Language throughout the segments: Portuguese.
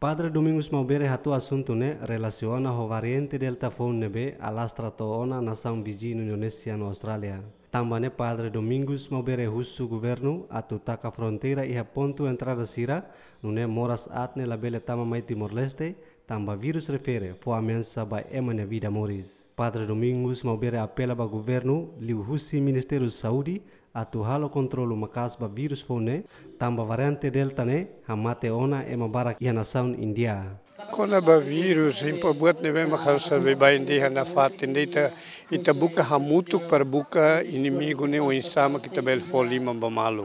Padre Domingos Maubere hatu assunto ne relaciona ho variante delta faunebe alastra toona nação vizinha Indonesia no Austrália. Tambane Padre Domingos Maubere husu governo atu taka fronteira e ponto entrada sira nune moras atne labele tama mai Timor Leste Tamba vírus refere foi ameaça by Emmanuel Vida Morris. Padre Domingos Maubere apela para o governo, liu husi Ministério a Saúde, atuhalo controlo makas ba vírus fone, tamba variante delta ne, hamate ona e barak ia nasaun India. Kona ba vírus, himpa buat neve makas sabe ba India na fat indita ita buka hamutuk para buka inimigo ne o insama kita bel folima ba malu.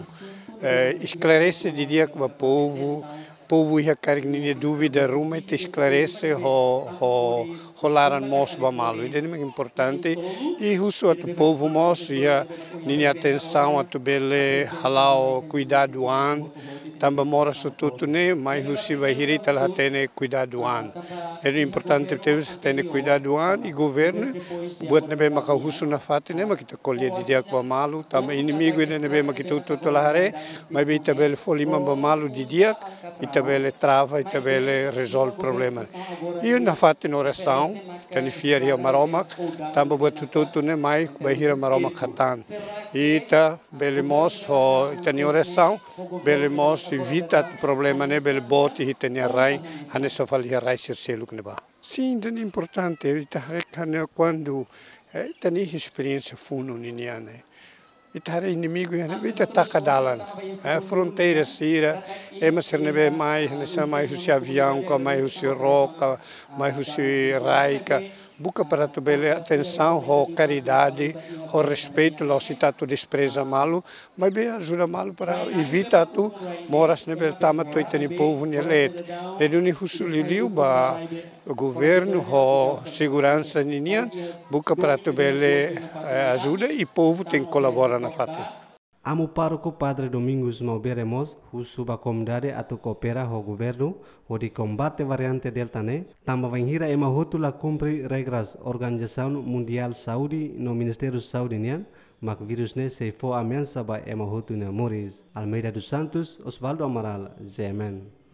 esclarece eh, diria com o povo, povo ia cargnine dúvida rume te esclarece ho ho rolaran mos ba malu. e é importante e russo at povo mos ia nini atenção a tu bele halao cuidado an tamba mora su tutu ne mai russo vai hirita la tene cuidado an é importante teus tene cuidado an e governo buat nebe maka russo na fate ne makita colhe de dia ba malu. tamba inimigo ne nebe makita tutu la hare mai bita bele folima ba malu de dia e também ele é trava e também ele é resolve problemas. E na fato de oração, que a fiaria maroma, também botou tudo nem né, mais, com que vai maroma catan. E tá, bele moço, tem oração, bele evita o problema, né, bel bote e tem a rai, a nesofalia rai ser selo que neba. Sim, é importante, né, quando eh, tem experiência fundo, né, itara inimigo yana bita a fronteira sira e é, maserne be mai né? hana sa mai husi avião ka mai husi roca mai husi raica Buca para tu bele atenção, ho caridade, ho respeito, lo se tu despreza malo, mas bem ajuda malo para evitar tu moras ne bertama tu itani povo ne let. Reduni husuliliu ba governo, ho segurança ninian, buca para tu bele eh, ajuda e povo tem colabora na fatia. Amu pároco Padre Domingos Mauberemos, Husuba Comdade a tu coopera ho governo, ho di combate variante Delta né, tambavangira ema hotu la cumpre regras Organização Mundial saudi no Ministério saudi nian, mak virus ne se fo amian saba ema hotu na Moris. Almeida dos Santos, Osvaldo Amaral, Zeman.